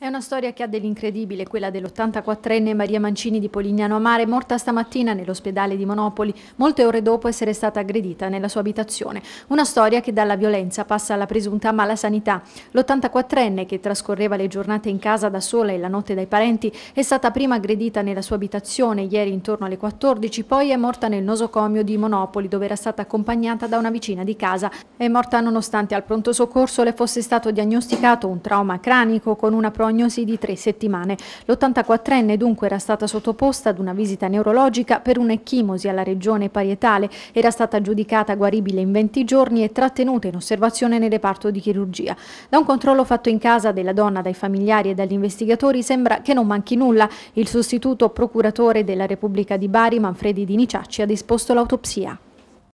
È una storia che ha dell'incredibile, quella dell'84enne Maria Mancini di Polignano Amare, morta stamattina nell'ospedale di Monopoli, molte ore dopo essere stata aggredita nella sua abitazione. Una storia che dalla violenza passa alla presunta mala sanità. L'84enne, che trascorreva le giornate in casa da sola e la notte dai parenti, è stata prima aggredita nella sua abitazione ieri intorno alle 14, poi è morta nel nosocomio di Monopoli, dove era stata accompagnata da una vicina di casa. È morta nonostante al pronto soccorso le fosse stato diagnosticato un trauma cranico con una pronta prognosi di tre settimane. L'84enne dunque era stata sottoposta ad una visita neurologica per un'ecchimosi alla regione parietale, era stata giudicata guaribile in 20 giorni e trattenuta in osservazione nel reparto di chirurgia. Da un controllo fatto in casa della donna dai familiari e dagli investigatori sembra che non manchi nulla. Il sostituto procuratore della Repubblica di Bari, Manfredi Di Niciacci, ha disposto l'autopsia.